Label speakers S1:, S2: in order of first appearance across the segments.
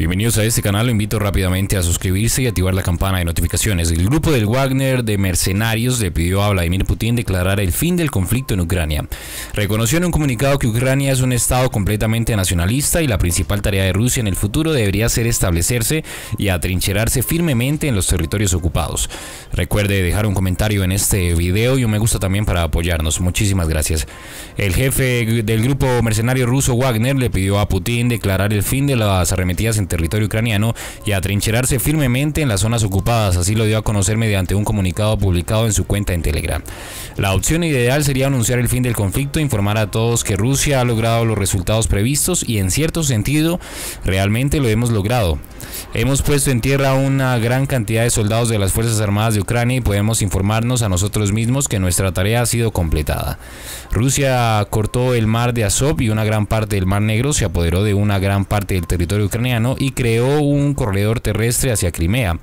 S1: Bienvenidos a este canal, lo invito rápidamente a suscribirse y activar la campana de notificaciones. El grupo del Wagner de mercenarios le pidió a Vladimir Putin declarar el fin del conflicto en Ucrania. Reconoció en un comunicado que Ucrania es un estado completamente nacionalista y la principal tarea de Rusia en el futuro debería ser establecerse y atrincherarse firmemente en los territorios ocupados. Recuerde dejar un comentario en este video y un me gusta también para apoyarnos. Muchísimas gracias. El jefe del grupo mercenario ruso Wagner le pidió a Putin declarar el fin de las arremetidas en territorio ucraniano y atrincherarse firmemente en las zonas ocupadas, así lo dio a conocer mediante un comunicado publicado en su cuenta en Telegram. La opción ideal sería anunciar el fin del conflicto, informar a todos que Rusia ha logrado los resultados previstos y en cierto sentido realmente lo hemos logrado. Hemos puesto en tierra una gran cantidad de soldados de las Fuerzas Armadas de Ucrania y podemos informarnos a nosotros mismos que nuestra tarea ha sido completada. Rusia cortó el mar de Azov y una gran parte del mar Negro se apoderó de una gran parte del territorio ucraniano y creó un corredor terrestre hacia Crimea.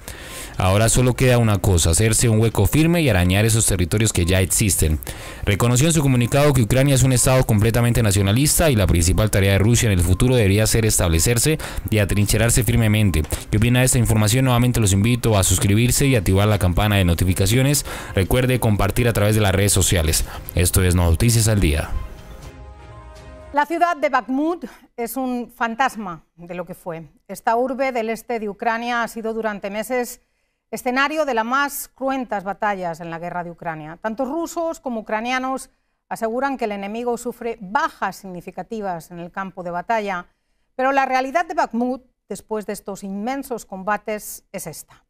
S1: Ahora solo queda una cosa, hacerse un hueco firme y arañar esos territorios que ya existen. Reconoció en su comunicado que Ucrania es un Estado completamente nacionalista y la principal tarea de Rusia en el futuro debería ser establecerse y atrincherarse firmemente. ¿Qué opina de esta información? Nuevamente los invito a suscribirse y activar la campana de notificaciones. Recuerde compartir a través de las redes sociales. Esto es Noticias al Día.
S2: La ciudad de Bakhmut es un fantasma de lo que fue. Esta urbe del este de Ucrania ha sido durante meses escenario de las más cruentas batallas en la guerra de Ucrania. Tanto rusos como ucranianos aseguran que el enemigo sufre bajas significativas en el campo de batalla, pero la realidad de Bakhmut después de estos inmensos combates es esta.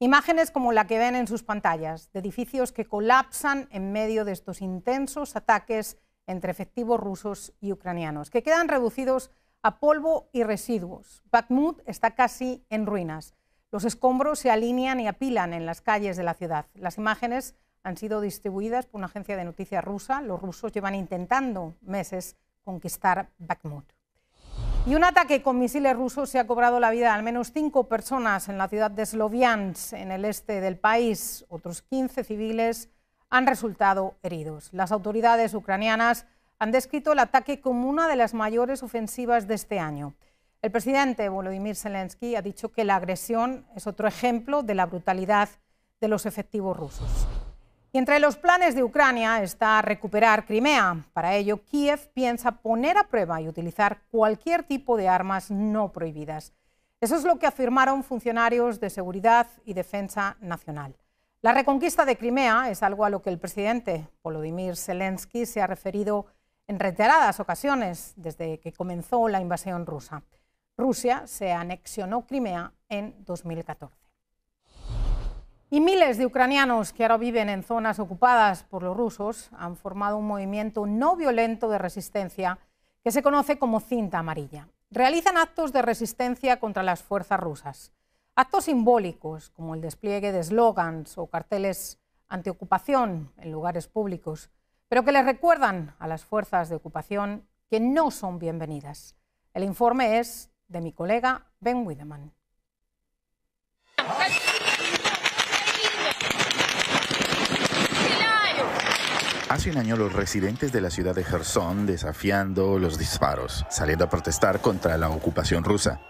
S2: Imágenes como la que ven en sus pantallas, de edificios que colapsan en medio de estos intensos ataques entre efectivos rusos y ucranianos, que quedan reducidos a polvo y residuos. Bakhmut está casi en ruinas. Los escombros se alinean y apilan en las calles de la ciudad. Las imágenes han sido distribuidas por una agencia de noticias rusa. Los rusos llevan intentando meses conquistar Bakhmut. Y un ataque con misiles rusos se ha cobrado la vida de al menos cinco personas en la ciudad de Sloviansk, en el este del país. Otros 15 civiles han resultado heridos. Las autoridades ucranianas han descrito el ataque como una de las mayores ofensivas de este año. El presidente Volodymyr Zelensky ha dicho que la agresión es otro ejemplo de la brutalidad de los efectivos rusos. Y entre los planes de Ucrania está recuperar Crimea. Para ello, Kiev piensa poner a prueba y utilizar cualquier tipo de armas no prohibidas. Eso es lo que afirmaron funcionarios de seguridad y defensa nacional. La reconquista de Crimea es algo a lo que el presidente Volodymyr Zelensky se ha referido en reiteradas ocasiones desde que comenzó la invasión rusa. Rusia se anexionó Crimea en 2014. Y miles de ucranianos que ahora viven en zonas ocupadas por los rusos han formado un movimiento no violento de resistencia que se conoce como cinta amarilla. Realizan actos de resistencia contra las fuerzas rusas. Actos simbólicos, como el despliegue de eslogans o carteles antiocupación en lugares públicos, pero que les recuerdan a las fuerzas de ocupación que no son bienvenidas. El informe es de mi colega Ben Wideman.
S3: Hace un año los residentes de la ciudad de Gerson desafiando los disparos, saliendo a protestar contra la ocupación rusa.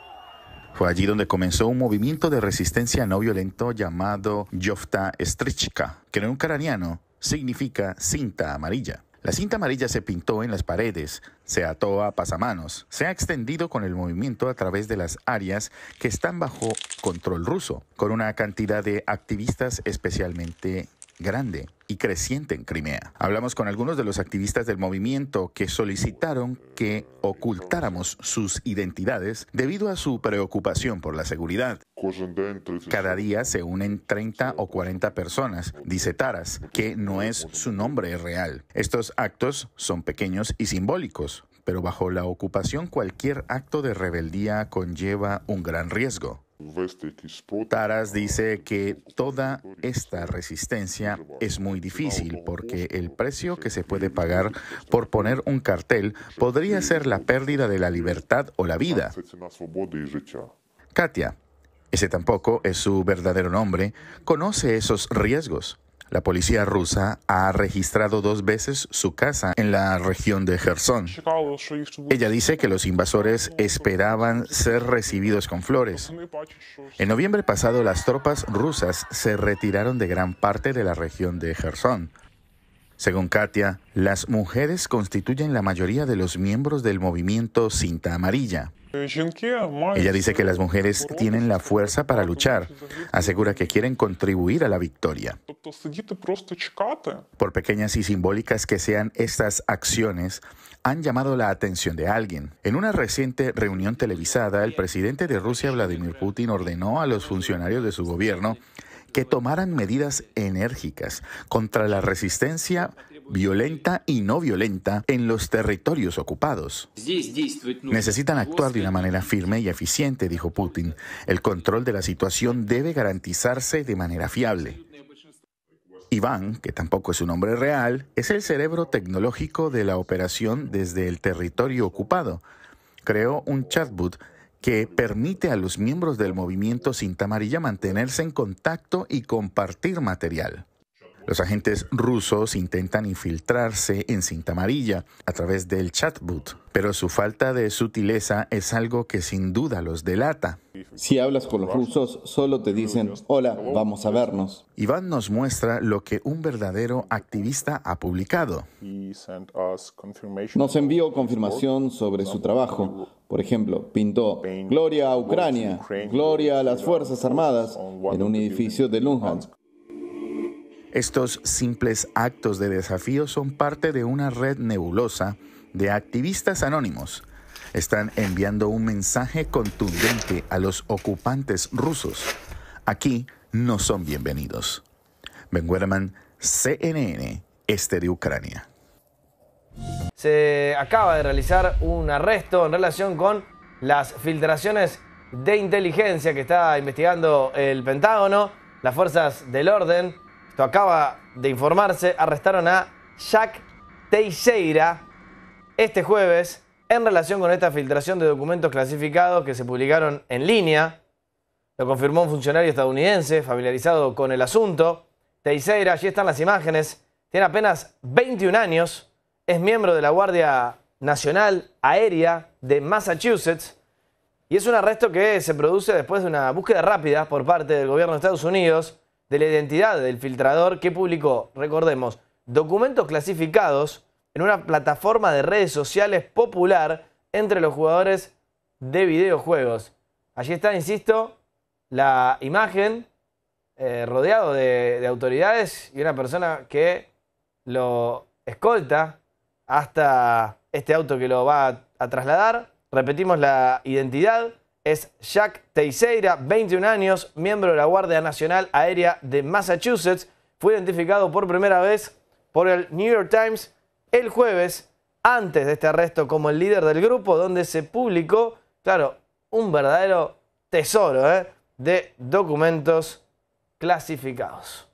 S3: Fue allí donde comenzó un movimiento de resistencia no violento llamado Yofta Strichka, que en ucraniano significa cinta amarilla. La cinta amarilla se pintó en las paredes, se ató a pasamanos, se ha extendido con el movimiento a través de las áreas que están bajo control ruso, con una cantidad de activistas especialmente grande y creciente en Crimea. Hablamos con algunos de los activistas del movimiento que solicitaron que ocultáramos sus identidades debido a su preocupación por la seguridad. Cada día se unen 30 o 40 personas, dice Taras, que no es su nombre real. Estos actos son pequeños y simbólicos, pero bajo la ocupación cualquier acto de rebeldía conlleva un gran riesgo. Taras dice que toda esta resistencia es muy difícil porque el precio que se puede pagar por poner un cartel podría ser la pérdida de la libertad o la vida. Katia, ese tampoco es su verdadero nombre, conoce esos riesgos. La policía rusa ha registrado dos veces su casa en la región de Gerson. Ella dice que los invasores esperaban ser recibidos con flores. En noviembre pasado las tropas rusas se retiraron de gran parte de la región de Gerson. Según Katia, las mujeres constituyen la mayoría de los miembros del movimiento Cinta Amarilla.
S4: Ella dice que las
S3: mujeres tienen la fuerza para luchar. Asegura que quieren contribuir a la victoria. Por pequeñas y simbólicas que sean estas acciones, han llamado la atención de alguien. En una reciente reunión televisada, el presidente de Rusia, Vladimir Putin, ordenó a los funcionarios de su gobierno que tomaran medidas enérgicas contra la resistencia violenta y no violenta, en los territorios ocupados.
S5: Necesitan actuar de
S3: una manera firme y eficiente, dijo Putin. El control de la situación debe garantizarse de manera fiable. Iván, que tampoco es un hombre real, es el cerebro tecnológico de la operación desde el territorio ocupado. Creó un chatbot que permite a los miembros del movimiento Cinta Amarilla mantenerse en contacto y compartir material. Los agentes rusos intentan infiltrarse en cinta amarilla a través del chatbot, pero su falta de sutileza es algo que sin duda los delata. Si hablas con los rusos, solo te dicen, hola, vamos a vernos. Iván nos muestra lo que un verdadero activista ha publicado. Nos envió confirmación
S5: sobre su trabajo. Por ejemplo, pintó
S3: Gloria a Ucrania, Gloria a las
S5: Fuerzas Armadas en un edificio de Luhansk.
S3: Estos simples actos de desafío son parte de una red nebulosa de activistas anónimos. Están enviando un mensaje contundente a los ocupantes rusos. Aquí no son bienvenidos. Ben Guerman, CNN, este de Ucrania.
S5: Se acaba de realizar un arresto en relación con las filtraciones de inteligencia que está investigando el Pentágono, las fuerzas del orden esto acaba de informarse. Arrestaron a Jack Teixeira este jueves en relación con esta filtración de documentos clasificados que se publicaron en línea. Lo confirmó un funcionario estadounidense familiarizado con el asunto. Teixeira, allí están las imágenes. Tiene apenas 21 años. Es miembro de la Guardia Nacional Aérea de Massachusetts. Y es un arresto que se produce después de una búsqueda rápida por parte del gobierno de Estados Unidos de la identidad del filtrador que publicó, recordemos, documentos clasificados en una plataforma de redes sociales popular entre los jugadores de videojuegos. Allí está, insisto, la imagen eh, rodeado de, autoridades y una persona que lo escolta hasta este auto que lo va a trasladar. Repetimos la identidad es Jack Teixeira, 21 años, miembro de la Guardia Nacional Aérea de Massachusetts. Fue identificado por primera vez por el New York Times el jueves antes de este arresto como el líder del grupo, donde se publicó, claro, un verdadero tesoro ¿eh? de documentos clasificados.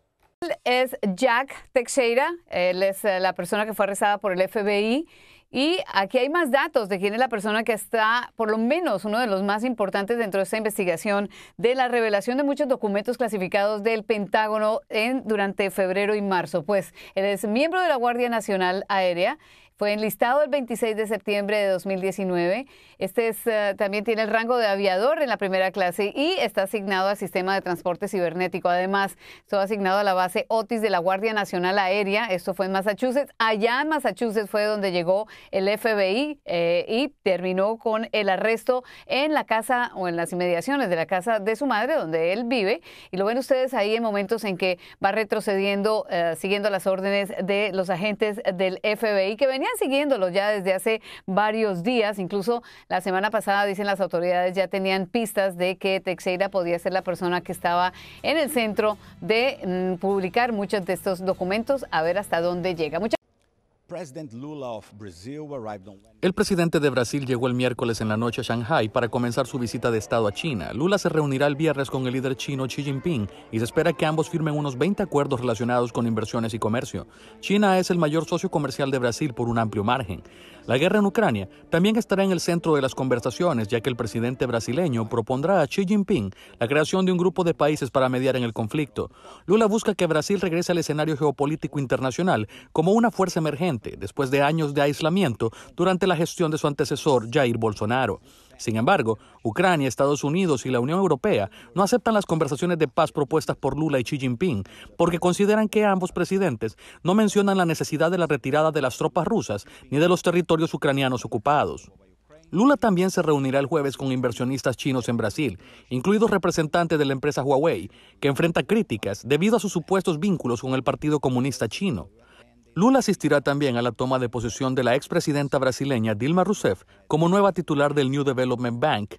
S6: Es Jack Teixeira, él es eh, la persona que fue arrestada por el FBI. Y aquí hay más datos de quién es la persona que está, por lo menos, uno de los más importantes dentro de esta investigación de la revelación de muchos documentos clasificados del Pentágono en, durante febrero y marzo. Pues él es miembro de la Guardia Nacional Aérea fue enlistado el 26 de septiembre de 2019. Este es, eh, también tiene el rango de aviador en la primera clase y está asignado al sistema de transporte cibernético. Además, estuvo asignado a la base Otis de la Guardia Nacional Aérea. Esto fue en Massachusetts. Allá en Massachusetts fue donde llegó el FBI eh, y terminó con el arresto en la casa o en las inmediaciones de la casa de su madre, donde él vive. Y lo ven ustedes ahí en momentos en que va retrocediendo, eh, siguiendo las órdenes de los agentes del FBI que venían siguiéndolo ya desde hace varios días. Incluso la semana pasada, dicen las autoridades, ya tenían pistas de que Teixeira podía ser la persona que estaba en el centro de mm, publicar muchos de estos documentos, a ver hasta dónde llega. Muchas
S4: el presidente de Brasil llegó el miércoles en la noche a Shanghai para comenzar su visita de Estado a China. Lula se reunirá el viernes con el líder chino Xi Jinping y se espera que ambos firmen unos 20 acuerdos relacionados con inversiones y comercio. China es el mayor socio comercial de Brasil por un amplio margen. La guerra en Ucrania también estará en el centro de las conversaciones, ya que el presidente brasileño propondrá a Xi Jinping la creación de un grupo de países para mediar en el conflicto. Lula busca que Brasil regrese al escenario geopolítico internacional como una fuerza emergente después de años de aislamiento durante la gestión de su antecesor Jair Bolsonaro. Sin embargo, Ucrania, Estados Unidos y la Unión Europea no aceptan las conversaciones de paz propuestas por Lula y Xi Jinping porque consideran que ambos presidentes no mencionan la necesidad de la retirada de las tropas rusas ni de los territorios ucranianos ocupados. Lula también se reunirá el jueves con inversionistas chinos en Brasil, incluidos representantes de la empresa Huawei, que enfrenta críticas debido a sus supuestos vínculos con el Partido Comunista Chino. Lula asistirá también a la toma de posesión de la expresidenta brasileña Dilma Rousseff como nueva titular del New Development Bank.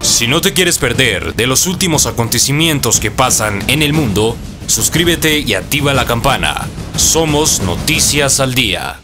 S1: Si no te quieres perder de los últimos acontecimientos que pasan en el mundo, suscríbete y activa la campana. Somos Noticias al Día.